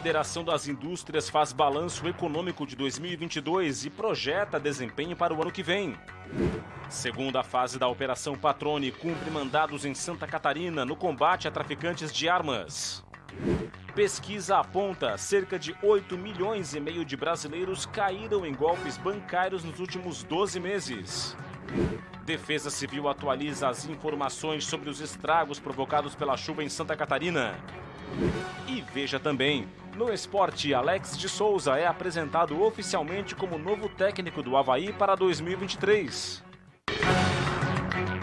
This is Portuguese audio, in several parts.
Federação das Indústrias faz balanço econômico de 2022 e projeta desempenho para o ano que vem. Segunda fase da Operação Patrone cumpre mandados em Santa Catarina no combate a traficantes de armas. Pesquisa aponta cerca de 8 milhões e meio de brasileiros caíram em golpes bancários nos últimos 12 meses. Defesa Civil atualiza as informações sobre os estragos provocados pela chuva em Santa Catarina. E veja também, no esporte, Alex de Souza é apresentado oficialmente como novo técnico do Havaí para 2023.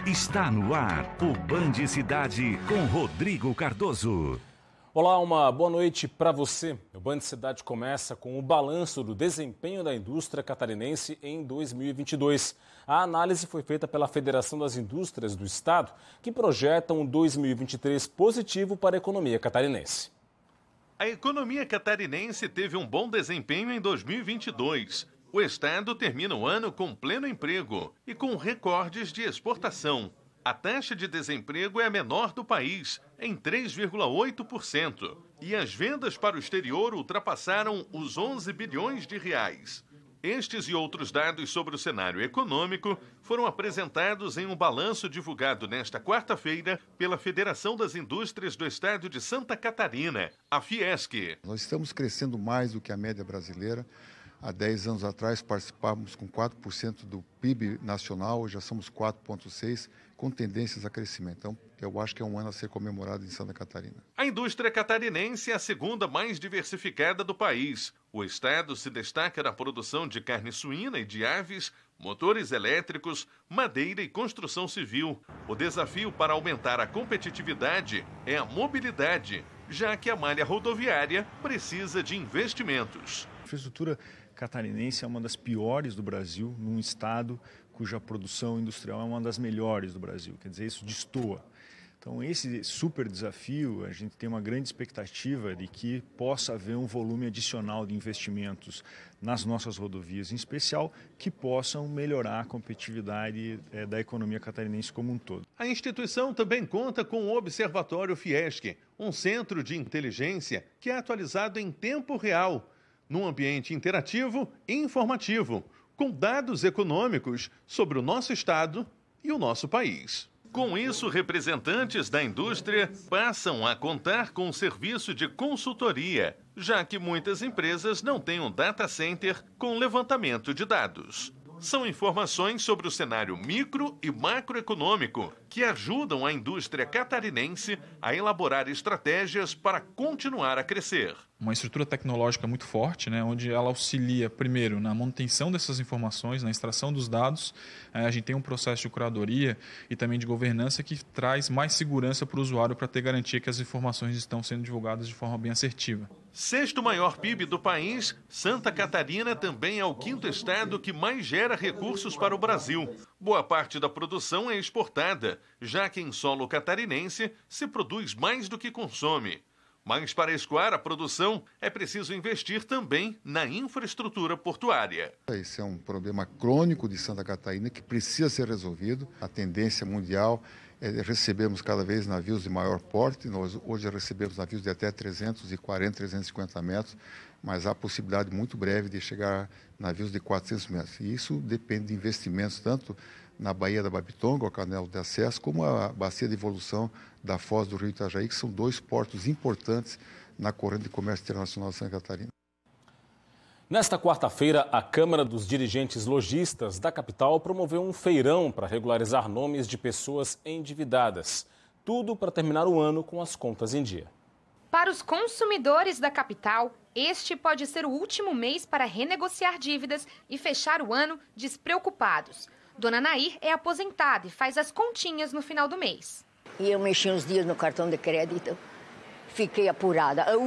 Está no ar o Band Cidade com Rodrigo Cardoso. Olá, uma boa noite para você. O Band Cidade começa com o balanço do desempenho da indústria catarinense em 2022. A análise foi feita pela Federação das Indústrias do Estado, que projeta um 2023 positivo para a economia catarinense. A economia catarinense teve um bom desempenho em 2022. O Estado termina o ano com pleno emprego e com recordes de exportação. A taxa de desemprego é a menor do país, em 3,8% e as vendas para o exterior ultrapassaram os 11 bilhões de reais. Estes e outros dados sobre o cenário econômico foram apresentados em um balanço divulgado nesta quarta-feira pela Federação das Indústrias do Estado de Santa Catarina, a Fiesc. Nós estamos crescendo mais do que a média brasileira. Há 10 anos atrás participávamos com 4% do PIB nacional, hoje já somos 4,6%, com tendências a crescimento. Então, eu acho que é um ano a ser comemorado em Santa Catarina. A indústria catarinense é a segunda mais diversificada do país. O estado se destaca na produção de carne suína e de aves, motores elétricos, madeira e construção civil. O desafio para aumentar a competitividade é a mobilidade, já que a malha rodoviária precisa de investimentos. A infraestrutura catarinense é uma das piores do Brasil, num estado cuja produção industrial é uma das melhores do Brasil. Quer dizer, isso destoa. Então, esse super desafio, a gente tem uma grande expectativa de que possa haver um volume adicional de investimentos nas nossas rodovias, em especial, que possam melhorar a competitividade eh, da economia catarinense como um todo. A instituição também conta com o Observatório Fiesc, um centro de inteligência que é atualizado em tempo real num ambiente interativo e informativo, com dados econômicos sobre o nosso estado e o nosso país. Com isso, representantes da indústria passam a contar com o serviço de consultoria, já que muitas empresas não têm um data center com levantamento de dados. São informações sobre o cenário micro e macroeconômico que ajudam a indústria catarinense a elaborar estratégias para continuar a crescer uma estrutura tecnológica muito forte, né, onde ela auxilia, primeiro, na manutenção dessas informações, na extração dos dados. É, a gente tem um processo de curadoria e também de governança que traz mais segurança para o usuário para ter garantia que as informações estão sendo divulgadas de forma bem assertiva. Sexto maior PIB do país, Santa Catarina também é o quinto estado que mais gera recursos para o Brasil. Boa parte da produção é exportada, já que em solo catarinense se produz mais do que consome. Mas para escoar a produção, é preciso investir também na infraestrutura portuária. Esse é um problema crônico de Santa Catarina que precisa ser resolvido. A tendência mundial é recebemos cada vez navios de maior porte. Nós hoje recebemos navios de até 340, 350 metros mas há possibilidade muito breve de chegar navios de 400 metros. E isso depende de investimentos tanto na Baía da Babitonga, o Canelo de acesso, como a bacia de evolução da foz do Rio Itajaí, que são dois portos importantes na corrente de comércio internacional de Santa Catarina. Nesta quarta-feira, a Câmara dos Dirigentes Logistas da capital promoveu um feirão para regularizar nomes de pessoas endividadas. Tudo para terminar o ano com as contas em dia. Para os consumidores da capital, este pode ser o último mês para renegociar dívidas e fechar o ano despreocupados. Dona Nair é aposentada e faz as continhas no final do mês. E eu mexi uns dias no cartão de crédito, fiquei apurada. Oh,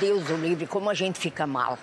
Deus o livre, como a gente fica mal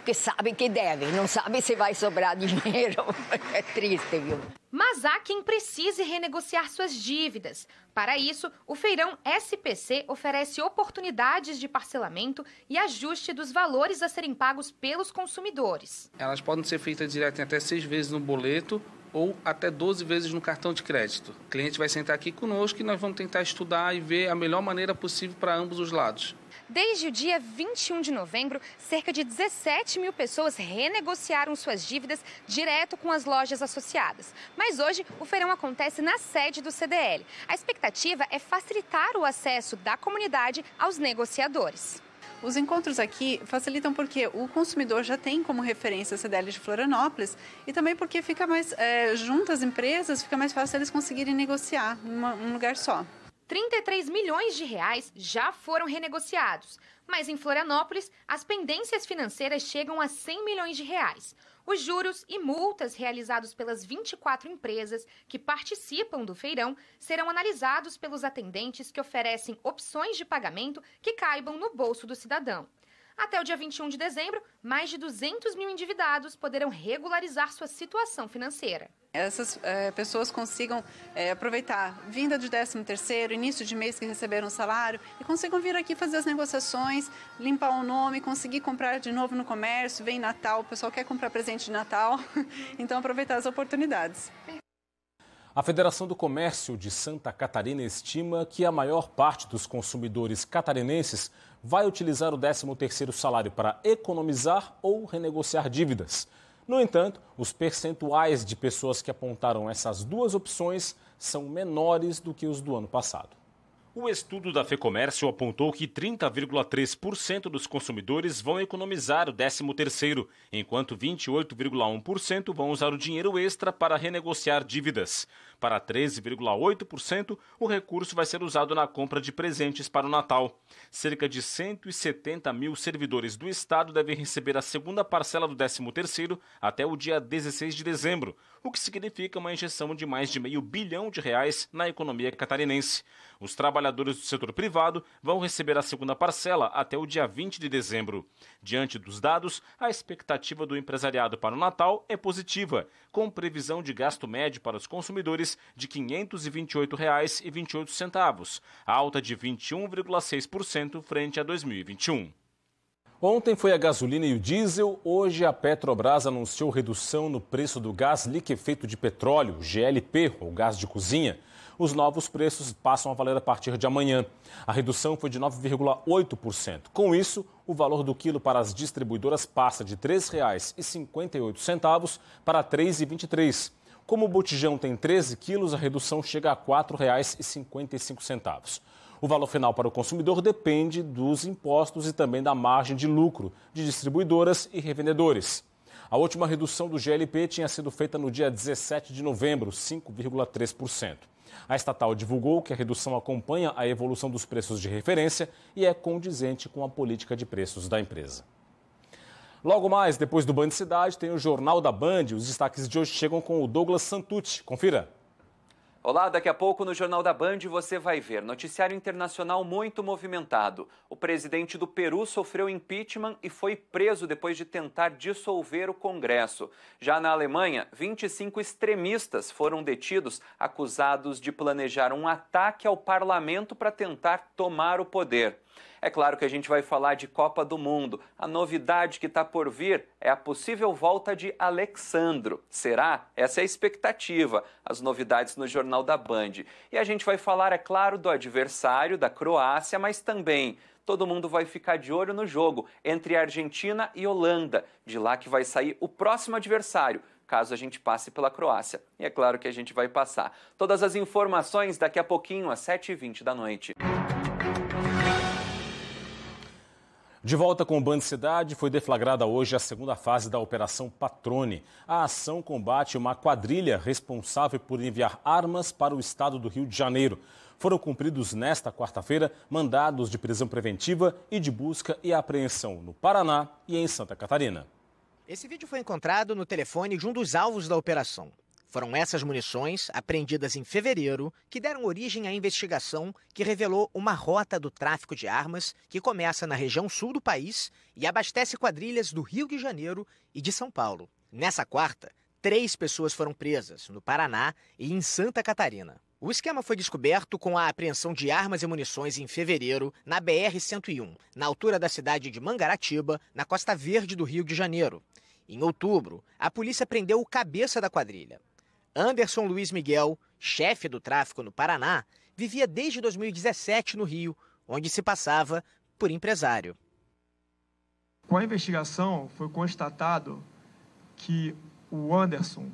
porque sabem que devem, não sabem se vai sobrar dinheiro. É triste, viu? Mas há quem precise renegociar suas dívidas. Para isso, o feirão SPC oferece oportunidades de parcelamento e ajuste dos valores a serem pagos pelos consumidores. Elas podem ser feitas direto em até seis vezes no boleto ou até 12 vezes no cartão de crédito. O cliente vai sentar aqui conosco e nós vamos tentar estudar e ver a melhor maneira possível para ambos os lados. Desde o dia 21 de novembro, cerca de 17 mil pessoas renegociaram suas dívidas direto com as lojas associadas. Mas hoje, o feirão acontece na sede do CDL. A expectativa é facilitar o acesso da comunidade aos negociadores. Os encontros aqui facilitam porque o consumidor já tem como referência a CDL de Florianópolis e também porque fica mais é, junto às empresas, fica mais fácil eles conseguirem negociar em um lugar só. 33 milhões de reais já foram renegociados, mas em Florianópolis as pendências financeiras chegam a 100 milhões de reais. Os juros e multas realizados pelas 24 empresas que participam do feirão serão analisados pelos atendentes que oferecem opções de pagamento que caibam no bolso do cidadão. Até o dia 21 de dezembro, mais de 200 mil endividados poderão regularizar sua situação financeira essas é, pessoas consigam é, aproveitar vinda de 13 terceiro, início de mês que receberam o salário e consigam vir aqui fazer as negociações, limpar o nome, conseguir comprar de novo no comércio, vem Natal, o pessoal quer comprar presente de Natal, então aproveitar as oportunidades. A Federação do Comércio de Santa Catarina estima que a maior parte dos consumidores catarinenses vai utilizar o 13º salário para economizar ou renegociar dívidas. No entanto, os percentuais de pessoas que apontaram essas duas opções são menores do que os do ano passado. O estudo da FEComércio apontou que 30,3% dos consumidores vão economizar o 13º, enquanto 28,1% vão usar o dinheiro extra para renegociar dívidas. Para 13,8%, o recurso vai ser usado na compra de presentes para o Natal. Cerca de 170 mil servidores do Estado devem receber a segunda parcela do 13º até o dia 16 de dezembro, o que significa uma injeção de mais de meio bilhão de reais na economia catarinense. Os trabalhadores do setor privado vão receber a segunda parcela até o dia 20 de dezembro. Diante dos dados, a expectativa do empresariado para o Natal é positiva, com previsão de gasto médio para os consumidores reais de R$ 528,28, alta de 21,6% frente a 2021. Ontem foi a gasolina e o diesel, hoje a Petrobras anunciou redução no preço do gás liquefeito de petróleo, GLP, ou gás de cozinha. Os novos preços passam a valer a partir de amanhã. A redução foi de 9,8%. Com isso, o valor do quilo para as distribuidoras passa de R$ 3,58 para R$ 3,23. Como o botijão tem 13 quilos, a redução chega a R$ 4,55. O valor final para o consumidor depende dos impostos e também da margem de lucro de distribuidoras e revendedores. A última redução do GLP tinha sido feita no dia 17 de novembro, 5,3%. A estatal divulgou que a redução acompanha a evolução dos preços de referência e é condizente com a política de preços da empresa. Logo mais, depois do Band Cidade, tem o Jornal da Band. Os destaques de hoje chegam com o Douglas Santucci. Confira. Olá, daqui a pouco no Jornal da Band você vai ver noticiário internacional muito movimentado. O presidente do Peru sofreu impeachment e foi preso depois de tentar dissolver o Congresso. Já na Alemanha, 25 extremistas foram detidos acusados de planejar um ataque ao parlamento para tentar tomar o poder. É claro que a gente vai falar de Copa do Mundo. A novidade que está por vir é a possível volta de Alexandro. Será? Essa é a expectativa. As novidades no Jornal da Band. E a gente vai falar, é claro, do adversário da Croácia, mas também todo mundo vai ficar de olho no jogo entre Argentina e Holanda. De lá que vai sair o próximo adversário, caso a gente passe pela Croácia. E é claro que a gente vai passar. Todas as informações daqui a pouquinho, às 7h20 da noite. De volta com o Band Cidade, foi deflagrada hoje a segunda fase da Operação Patrone. A ação combate uma quadrilha responsável por enviar armas para o estado do Rio de Janeiro. Foram cumpridos nesta quarta-feira mandados de prisão preventiva e de busca e apreensão no Paraná e em Santa Catarina. Esse vídeo foi encontrado no telefone de um dos alvos da operação. Foram essas munições, apreendidas em fevereiro, que deram origem à investigação que revelou uma rota do tráfico de armas que começa na região sul do país e abastece quadrilhas do Rio de Janeiro e de São Paulo. Nessa quarta, três pessoas foram presas, no Paraná e em Santa Catarina. O esquema foi descoberto com a apreensão de armas e munições em fevereiro na BR-101, na altura da cidade de Mangaratiba, na Costa Verde do Rio de Janeiro. Em outubro, a polícia prendeu o cabeça da quadrilha. Anderson Luiz Miguel, chefe do tráfico no Paraná, vivia desde 2017 no Rio, onde se passava por empresário. Com a investigação, foi constatado que o Anderson,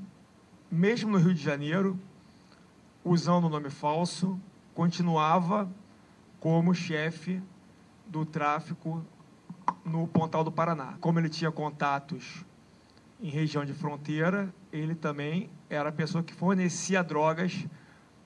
mesmo no Rio de Janeiro, usando o nome falso, continuava como chefe do tráfico no Pontal do Paraná. Como ele tinha contatos em região de fronteira, ele também era a pessoa que fornecia drogas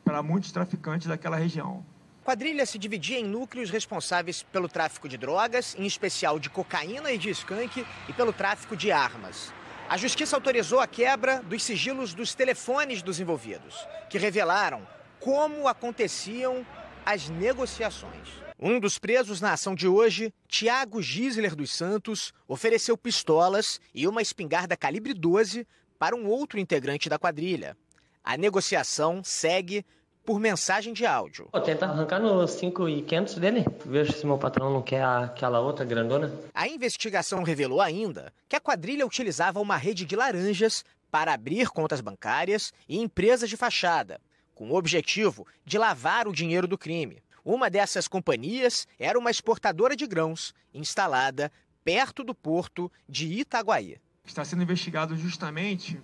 para muitos traficantes daquela região. A quadrilha se dividia em núcleos responsáveis pelo tráfico de drogas, em especial de cocaína e de skunk, e pelo tráfico de armas. A justiça autorizou a quebra dos sigilos dos telefones dos envolvidos, que revelaram como aconteciam as negociações. Um dos presos na ação de hoje, Tiago Gisler dos Santos, ofereceu pistolas e uma espingarda calibre 12 para um outro integrante da quadrilha. A negociação segue por mensagem de áudio. Vou tentar arrancar nos 5,500 dele, veja se meu patrão não quer aquela outra grandona. A investigação revelou ainda que a quadrilha utilizava uma rede de laranjas para abrir contas bancárias e empresas de fachada, com o objetivo de lavar o dinheiro do crime. Uma dessas companhias era uma exportadora de grãos, instalada perto do porto de Itaguaí está sendo investigado justamente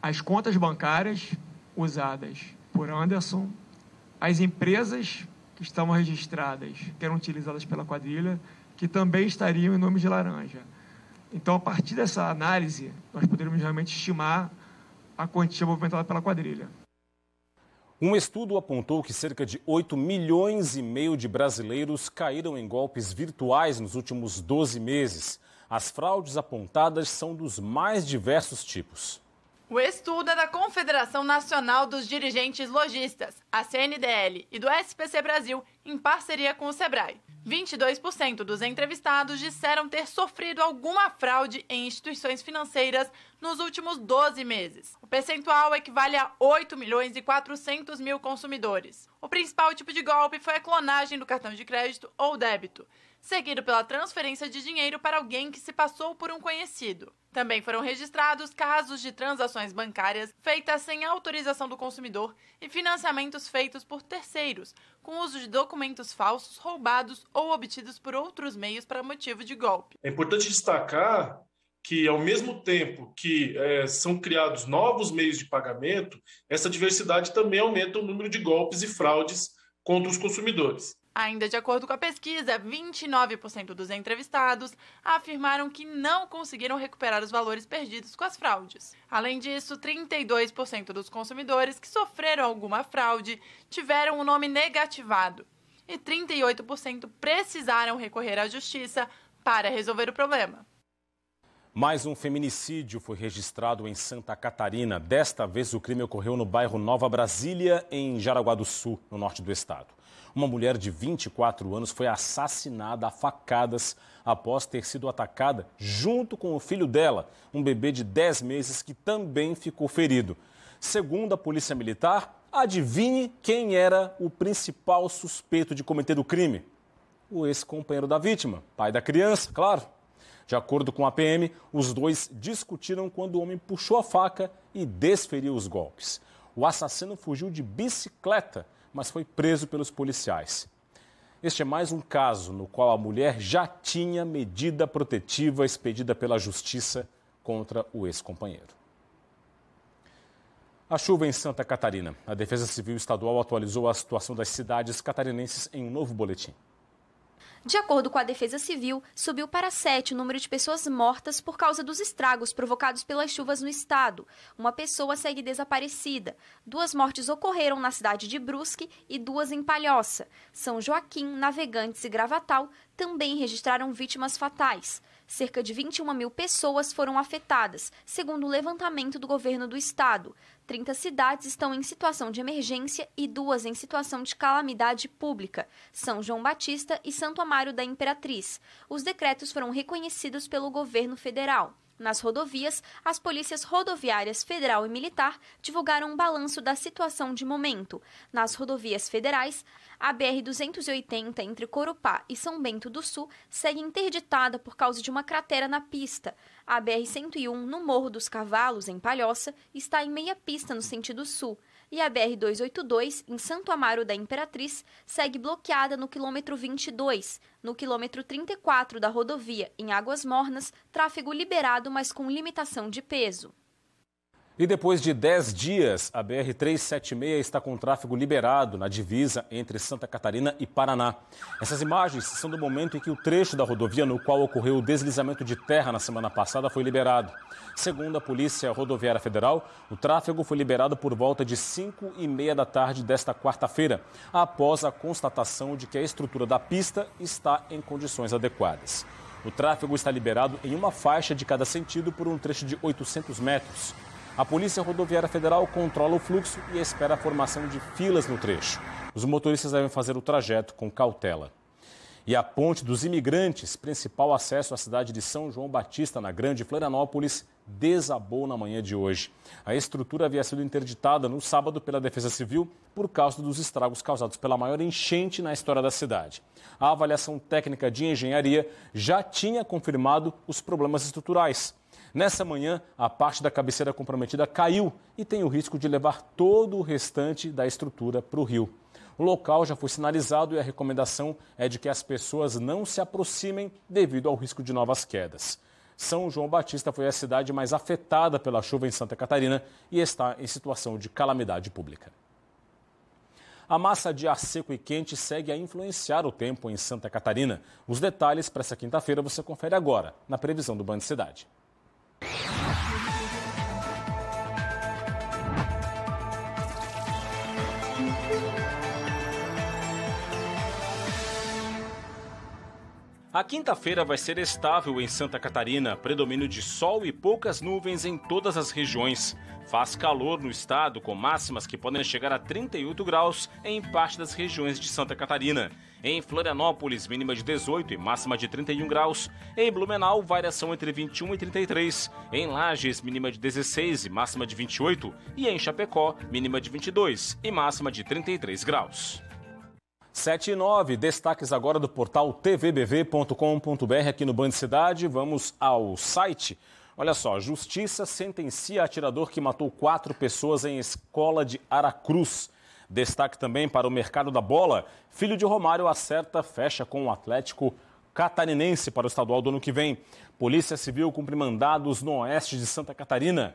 as contas bancárias usadas por Anderson, as empresas que estavam registradas, que eram utilizadas pela quadrilha, que também estariam em nome de laranja. Então, a partir dessa análise, nós poderíamos realmente estimar a quantia movimentada pela quadrilha. Um estudo apontou que cerca de 8 milhões e meio de brasileiros caíram em golpes virtuais nos últimos 12 meses. As fraudes apontadas são dos mais diversos tipos. O estudo é da Confederação Nacional dos Dirigentes Logistas, a CNDL, e do SPC Brasil, em parceria com o Sebrae. 22% dos entrevistados disseram ter sofrido alguma fraude em instituições financeiras nos últimos 12 meses. O percentual equivale a 8 milhões e 400 mil consumidores. O principal tipo de golpe foi a clonagem do cartão de crédito ou débito, seguido pela transferência de dinheiro para alguém que se passou por um conhecido. Também foram registrados casos de transações bancárias feitas sem autorização do consumidor e financiamentos feitos por terceiros, com uso de documentos falsos roubados ou obtidos por outros meios para motivo de golpe. É importante destacar que, ao mesmo tempo que é, são criados novos meios de pagamento, essa diversidade também aumenta o número de golpes e fraudes contra os consumidores. Ainda de acordo com a pesquisa, 29% dos entrevistados afirmaram que não conseguiram recuperar os valores perdidos com as fraudes. Além disso, 32% dos consumidores que sofreram alguma fraude tiveram o nome negativado e 38% precisaram recorrer à justiça para resolver o problema. Mais um feminicídio foi registrado em Santa Catarina. Desta vez, o crime ocorreu no bairro Nova Brasília, em Jaraguá do Sul, no norte do estado. Uma mulher de 24 anos foi assassinada a facadas após ter sido atacada junto com o filho dela, um bebê de 10 meses que também ficou ferido. Segundo a Polícia Militar, adivinhe quem era o principal suspeito de cometer o crime? O ex-companheiro da vítima, pai da criança, claro. De acordo com a PM, os dois discutiram quando o homem puxou a faca e desferiu os golpes. O assassino fugiu de bicicleta mas foi preso pelos policiais. Este é mais um caso no qual a mulher já tinha medida protetiva expedida pela justiça contra o ex-companheiro. A chuva em Santa Catarina. A Defesa Civil Estadual atualizou a situação das cidades catarinenses em um novo boletim. De acordo com a Defesa Civil, subiu para sete o número de pessoas mortas por causa dos estragos provocados pelas chuvas no estado. Uma pessoa segue desaparecida. Duas mortes ocorreram na cidade de Brusque e duas em Palhoça. São Joaquim, Navegantes e Gravatal também registraram vítimas fatais. Cerca de 21 mil pessoas foram afetadas, segundo o levantamento do governo do estado. 30 cidades estão em situação de emergência e duas em situação de calamidade pública: São João Batista e Santo Amaro da Imperatriz. Os decretos foram reconhecidos pelo governo federal. Nas rodovias, as polícias rodoviárias federal e militar divulgaram um balanço da situação de momento. Nas rodovias federais, a BR-280 entre Corupá e São Bento do Sul segue interditada por causa de uma cratera na pista. A BR-101 no Morro dos Cavalos, em Palhoça, está em meia pista no sentido sul e a BR-282, em Santo Amaro da Imperatriz, segue bloqueada no quilômetro 22. No quilômetro 34 da rodovia, em Águas Mornas, tráfego liberado, mas com limitação de peso. E depois de 10 dias, a BR-376 está com tráfego liberado na divisa entre Santa Catarina e Paraná. Essas imagens são do momento em que o trecho da rodovia no qual ocorreu o deslizamento de terra na semana passada foi liberado. Segundo a Polícia Rodoviária Federal, o tráfego foi liberado por volta de 5 e meia da tarde desta quarta-feira, após a constatação de que a estrutura da pista está em condições adequadas. O tráfego está liberado em uma faixa de cada sentido por um trecho de 800 metros. A Polícia Rodoviária Federal controla o fluxo e espera a formação de filas no trecho. Os motoristas devem fazer o trajeto com cautela. E a Ponte dos Imigrantes, principal acesso à cidade de São João Batista, na Grande Florianópolis, desabou na manhã de hoje. A estrutura havia sido interditada no sábado pela Defesa Civil por causa dos estragos causados pela maior enchente na história da cidade. A avaliação técnica de engenharia já tinha confirmado os problemas estruturais. Nessa manhã, a parte da cabeceira comprometida caiu e tem o risco de levar todo o restante da estrutura para o rio. O local já foi sinalizado e a recomendação é de que as pessoas não se aproximem devido ao risco de novas quedas. São João Batista foi a cidade mais afetada pela chuva em Santa Catarina e está em situação de calamidade pública. A massa de ar seco e quente segue a influenciar o tempo em Santa Catarina. Os detalhes para essa quinta-feira você confere agora, na previsão do Band Cidade. you A quinta-feira vai ser estável em Santa Catarina, predomínio de sol e poucas nuvens em todas as regiões. Faz calor no estado, com máximas que podem chegar a 38 graus em parte das regiões de Santa Catarina. Em Florianópolis, mínima de 18 e máxima de 31 graus. Em Blumenau, variação entre 21 e 33. Em Lages, mínima de 16 e máxima de 28. E em Chapecó, mínima de 22 e máxima de 33 graus. 7 e 9, destaques agora do portal tvbv.com.br aqui no Band Cidade. Vamos ao site. Olha só, justiça sentencia atirador que matou quatro pessoas em escola de Aracruz. Destaque também para o mercado da bola. Filho de Romário acerta, fecha com o Atlético Catarinense para o estadual do ano que vem. Polícia Civil cumpre mandados no oeste de Santa Catarina.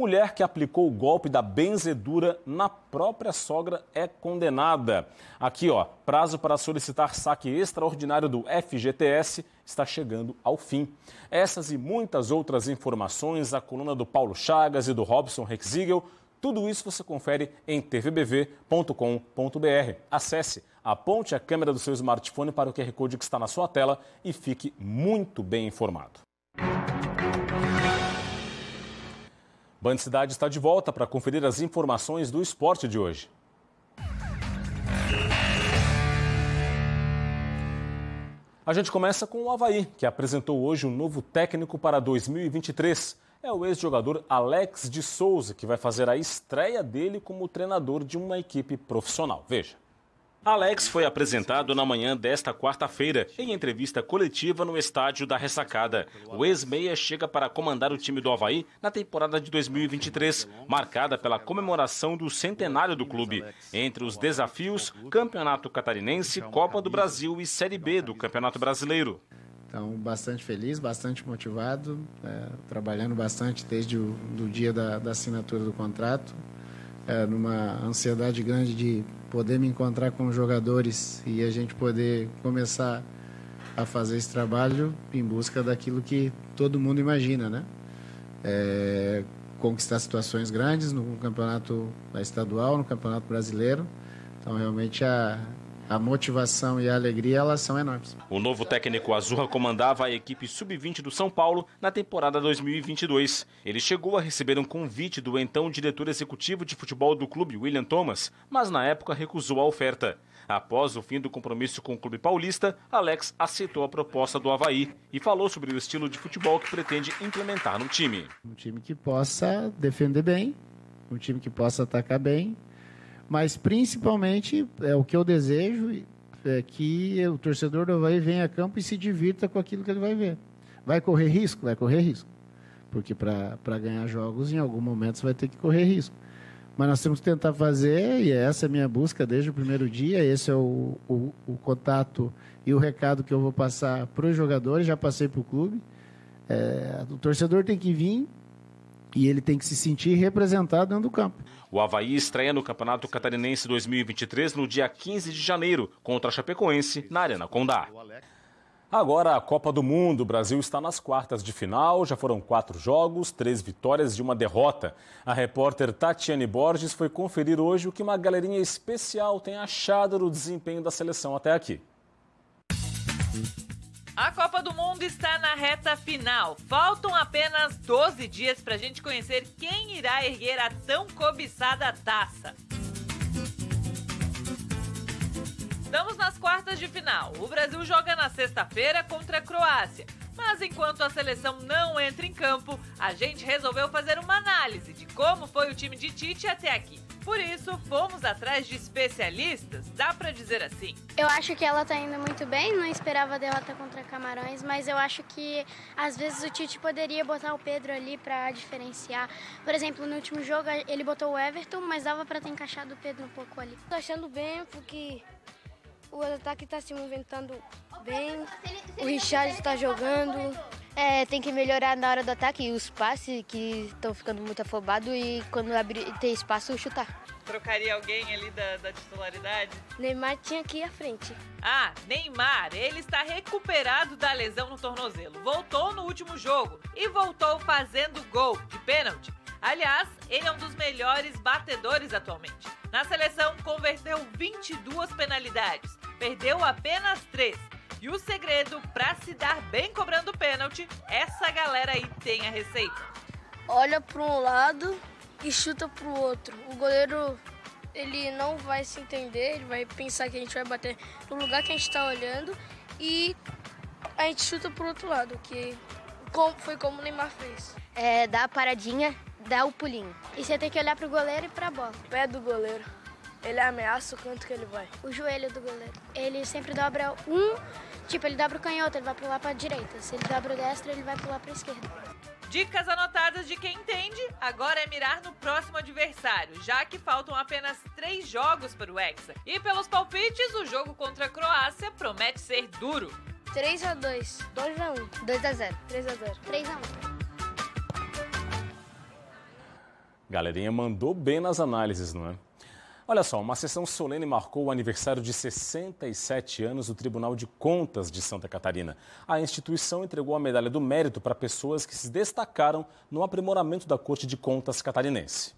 Mulher que aplicou o golpe da benzedura na própria sogra é condenada. Aqui, ó, prazo para solicitar saque extraordinário do FGTS está chegando ao fim. Essas e muitas outras informações, a coluna do Paulo Chagas e do Robson Rexigel, tudo isso você confere em tvbv.com.br. Acesse, aponte a câmera do seu smartphone para o QR Code que está na sua tela e fique muito bem informado. Band Cidade está de volta para conferir as informações do esporte de hoje. A gente começa com o Havaí, que apresentou hoje um novo técnico para 2023. É o ex-jogador Alex de Souza, que vai fazer a estreia dele como treinador de uma equipe profissional. Veja. Alex foi apresentado na manhã desta quarta-feira, em entrevista coletiva no estádio da Ressacada. O ex-meia chega para comandar o time do Havaí na temporada de 2023, marcada pela comemoração do centenário do clube. Entre os desafios, Campeonato Catarinense, Copa do Brasil e Série B do Campeonato Brasileiro. Então, bastante feliz, bastante motivado, é, trabalhando bastante desde o do dia da, da assinatura do contrato, é, numa ansiedade grande de poder me encontrar com jogadores e a gente poder começar a fazer esse trabalho em busca daquilo que todo mundo imagina, né? É, conquistar situações grandes no campeonato estadual, no campeonato brasileiro. Então, realmente, a, a motivação e a alegria elas são enormes. O novo técnico Azurra comandava a equipe sub-20 do São Paulo na temporada 2022. Ele chegou a receber um convite do então diretor executivo de futebol do clube, William Thomas, mas na época recusou a oferta. Após o fim do compromisso com o clube paulista, Alex aceitou a proposta do Havaí e falou sobre o estilo de futebol que pretende implementar no time. Um time que possa defender bem, um time que possa atacar bem, mas principalmente é o que eu desejo é que o torcedor do Havaí venha a campo e se divirta com aquilo que ele vai ver. Vai correr risco? Vai correr risco. Porque para ganhar jogos, em algum momento você vai ter que correr risco. Mas nós temos que tentar fazer, e essa é a minha busca desde o primeiro dia, esse é o, o, o contato e o recado que eu vou passar para os jogadores, já passei para o clube. É, o torcedor tem que vir e ele tem que se sentir representado dentro do campo. O Havaí estreia no Campeonato Catarinense 2023 no dia 15 de janeiro contra a Chapecoense na Arena Condá. Agora a Copa do Mundo. O Brasil está nas quartas de final. Já foram quatro jogos, três vitórias e uma derrota. A repórter Tatiane Borges foi conferir hoje o que uma galerinha especial tem achado do desempenho da seleção até aqui. A Copa do Mundo está na reta final. Faltam apenas 12 dias para a gente conhecer quem irá erguer a tão cobiçada taça. Estamos nas quartas de final. O Brasil joga na sexta-feira contra a Croácia. Mas enquanto a seleção não entra em campo, a gente resolveu fazer uma análise de como foi o time de Tite até aqui. Por isso, fomos atrás de especialistas, dá para dizer assim. Eu acho que ela tá indo muito bem, não esperava derrota tá contra Camarões, mas eu acho que às vezes o Tite poderia botar o Pedro ali para diferenciar. Por exemplo, no último jogo ele botou o Everton, mas dava para ter encaixado o Pedro um pouco ali. Tô achando bem porque o ataque tá se movimentando bem, o Richard está jogando. É, tem que melhorar na hora do ataque os passes que estão ficando muito afobados e quando abrir ter espaço chutar. Trocaria alguém ali da, da titularidade? Neymar tinha aqui à frente. Ah, Neymar, ele está recuperado da lesão no tornozelo. Voltou no último jogo e voltou fazendo gol de pênalti. Aliás, ele é um dos melhores batedores atualmente. Na seleção, converteu 22 penalidades, perdeu apenas 3 e o segredo para se dar bem cobrando pênalti, essa galera aí tem a receita. Olha para um lado e chuta para o outro. O goleiro ele não vai se entender, ele vai pensar que a gente vai bater no lugar que a gente está olhando e a gente chuta para o outro lado, que foi como o Neymar fez. É, dá a paradinha, dá o pulinho. E você tem que olhar para o goleiro e para a bola. Pé do goleiro ele ameaça o canto que ele vai. O joelho do goleiro. Ele sempre dobra um Tipo, ele dobra o canhoto, ele vai pular pra direita. Se ele dobra o destro, ele vai pular pra esquerda. Dicas anotadas de quem entende, agora é mirar no próximo adversário, já que faltam apenas três jogos para o Hexa. E pelos palpites, o jogo contra a Croácia promete ser duro. 3 a 2 2 a 1 2 a 0 3 a 0 3 a 1 Galerinha mandou bem nas análises, não é? Olha só, uma sessão solene marcou o aniversário de 67 anos do Tribunal de Contas de Santa Catarina. A instituição entregou a medalha do mérito para pessoas que se destacaram no aprimoramento da Corte de Contas catarinense.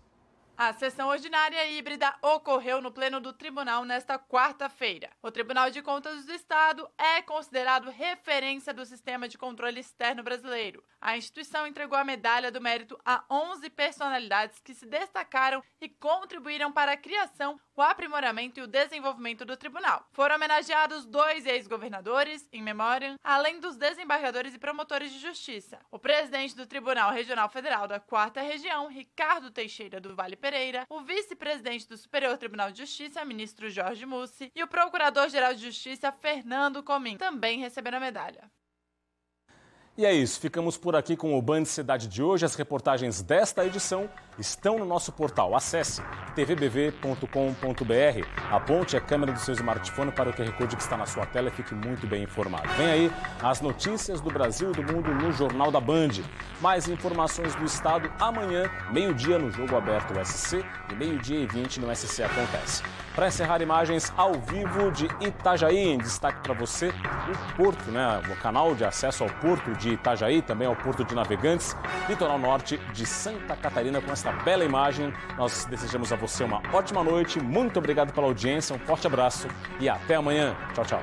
A sessão ordinária híbrida ocorreu no pleno do tribunal nesta quarta-feira. O Tribunal de Contas do Estado é considerado referência do sistema de controle externo brasileiro. A instituição entregou a medalha do mérito a 11 personalidades que se destacaram e contribuíram para a criação, o aprimoramento e o desenvolvimento do tribunal. Foram homenageados dois ex-governadores, em memória, além dos desembargadores e promotores de justiça. O presidente do Tribunal Regional Federal da Quarta Região, Ricardo Teixeira do Vale Pereira, Pereira, o vice-presidente do Superior Tribunal de Justiça, ministro Jorge Mussi, e o procurador-geral de Justiça, Fernando Comim, também receberam a medalha. E é isso, ficamos por aqui com o Band Cidade de hoje. As reportagens desta edição estão no nosso portal. Acesse tvbv.com.br, aponte é a câmera do seu smartphone para o QR Code que está na sua tela e fique muito bem informado. Vem aí as notícias do Brasil e do mundo no Jornal da Band. Mais informações do Estado amanhã, meio-dia no Jogo Aberto SC e meio-dia e 20 no SC Acontece. Para encerrar imagens ao vivo de Itajaí, em destaque para você o porto, né? o canal de acesso ao porto de Itajaí, também ao porto de Navegantes, litoral norte de Santa Catarina com essa esta bela imagem, nós desejamos a você uma ótima noite. Muito obrigado pela audiência, um forte abraço e até amanhã. Tchau, tchau.